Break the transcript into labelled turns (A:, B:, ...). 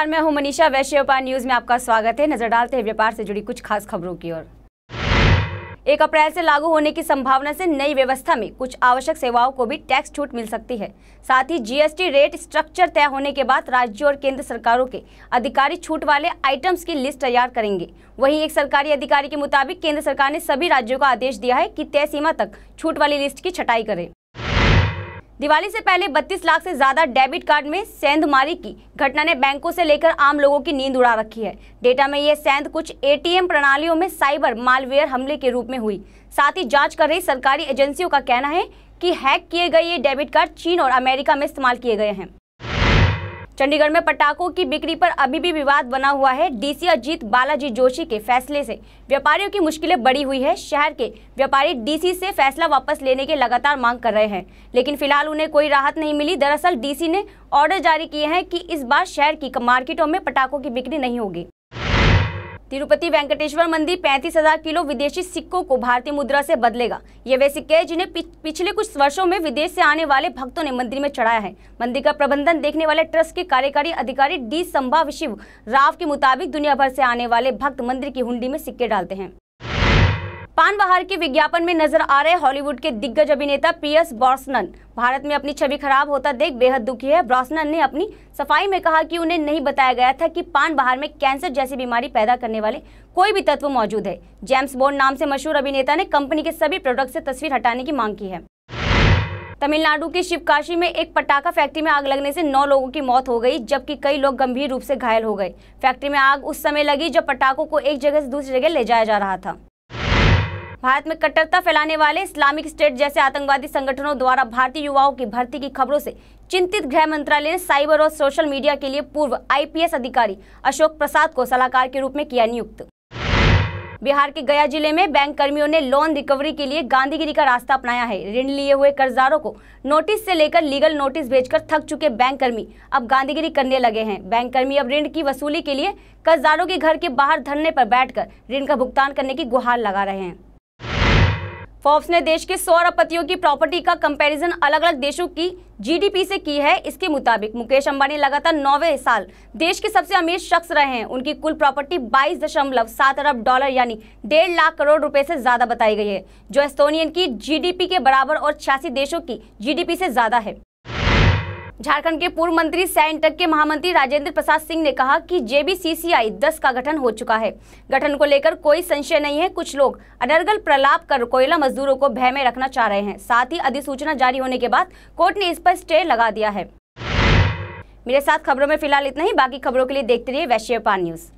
A: नमस्कार मैं हूं मनीषा वैश्य व्यापार न्यूज में आपका स्वागत है नजर डालते हैं व्यापार से जुड़ी कुछ खास खबरों की ओर एक अप्रैल से लागू होने की संभावना से नई व्यवस्था में कुछ आवश्यक सेवाओं को भी टैक्स छूट मिल सकती है साथ ही जीएसटी रेट स्ट्रक्चर तय होने के बाद राज्यों और केंद्र सरकारों के अधिकारी छूट वाले आइटम्स की लिस्ट तैयार करेंगे वहीं एक सरकारी अधिकारी के मुताबिक केंद्र सरकार ने सभी राज्यों को आदेश दिया है की तय सीमा तक छूट वाली लिस्ट की छटाई करे दिवाली से पहले 32 लाख से ज्यादा डेबिट कार्ड में सेंधमारी की घटना ने बैंकों से लेकर आम लोगों की नींद उड़ा रखी है डेटा में यह सेंध कुछ एटीएम प्रणालियों में साइबर मालवेयर हमले के रूप में हुई साथ ही जांच कर रही सरकारी एजेंसियों का कहना है कि हैक किए गए ये डेबिट कार्ड चीन और अमेरिका में इस्तेमाल किए गए हैं चंडीगढ़ में पटाखों की बिक्री पर अभी भी विवाद बना हुआ है डीसी अजीत बालाजी जोशी के फैसले से व्यापारियों की मुश्किलें बढ़ी हुई है शहर के व्यापारी डीसी से फैसला वापस लेने के लगातार मांग कर रहे हैं लेकिन फिलहाल उन्हें कोई राहत नहीं मिली दरअसल डीसी ने ऑर्डर जारी किए हैं कि इस बार शहर की मार्केटों में पटाखों की बिक्री नहीं होगी तिरुपति वेंकटेश्वर मंदिर पैंतीस हजार किलो विदेशी सिक्कों को भारतीय मुद्रा से बदलेगा ये वे सिक्के हैं जिन्हें पिछले कुछ वर्षों में विदेश से आने वाले भक्तों ने मंदिर में चढ़ाया है मंदिर का प्रबंधन देखने वाले ट्रस्ट के कार्यकारी अधिकारी डी संभाव शिव राव के मुताबिक दुनिया भर से आने वाले भक्त मंदिर की हुंडी में सिक्के डालते हैं पान बहार के विज्ञापन में नजर आ रहे हॉलीवुड के दिग्गज अभिनेता पीएस बॉर्सनन भारत में अपनी छवि खराब होता देख बेहद दुखी है ब्रॉसनन ने अपनी सफाई में कहा कि उन्हें नहीं बताया गया था कि बहार में कैंसर जैसी बीमारी पैदा करने वाले कोई भी तत्व मौजूद है जेम्स बोर्ड नाम से मशहूर अभिनेता ने कंपनी के सभी प्रोडक्ट से तस्वीर हटाने की मांग की है तमिलनाडु के शिवकाशी में एक पटाखा फैक्ट्री में आग लगने से नौ लोगों की मौत हो गई जबकि कई लोग गंभीर रूप से घायल हो गए फैक्ट्री में आग उस समय लगी जब पटाखों को एक जगह से दूसरी जगह ले जाया जा रहा था भारत में कट्टरता फैलाने वाले इस्लामिक स्टेट जैसे आतंकवादी संगठनों द्वारा भारतीय युवाओं की भर्ती की खबरों से चिंतित गृह मंत्रालय ने साइबर और सोशल मीडिया के लिए पूर्व आईपीएस अधिकारी अशोक प्रसाद को सलाहकार के रूप में किया नियुक्त बिहार के गया जिले में बैंक कर्मियों ने लोन रिकवरी के लिए गांधीगिरी का रास्ता अपनाया है ऋण लिए हुए कर्जदारों को नोटिस से लेकर लीगल नोटिस भेजकर थक चुके बैंक कर्मी अब गांधीगिरी करने लगे हैं बैंक कर्मी अब ऋण की वसूली के लिए कर्जदारों के घर के बाहर धरने पर बैठकर ऋण का भुगतान करने की गुहार लगा रहे हैं फॉर्ब्स ने देश के सौ अरबपतियों की प्रॉपर्टी का कंपैरिजन अलग अलग देशों की जीडीपी से की है इसके मुताबिक मुकेश अंबानी लगातार नौवे साल देश के सबसे अमीर शख्स रहे हैं उनकी कुल प्रॉपर्टी बाईस दशमलव सात अरब डॉलर यानी डेढ़ लाख करोड़ रुपए से ज्यादा बताई गई है जो एस्तोनियन की जीडीपी के बराबर और छियासी देशों की जी से ज्यादा है झारखंड के पूर्व मंत्री सैनटक के महामंत्री राजेंद्र प्रसाद सिंह ने कहा कि जेबीसीसीआई 10 का गठन हो चुका है गठन को लेकर कोई संशय नहीं है कुछ लोग अनर्गल प्रलाप कर कोयला मजदूरों को भय में रखना चाह रहे हैं साथ ही अधिसूचना जारी होने के बाद कोर्ट ने इस पर स्टे लगा दिया है मेरे साथ खबरों में फिलहाल इतना ही बाकी खबरों के लिए देखते रहिए वैश्य न्यूज़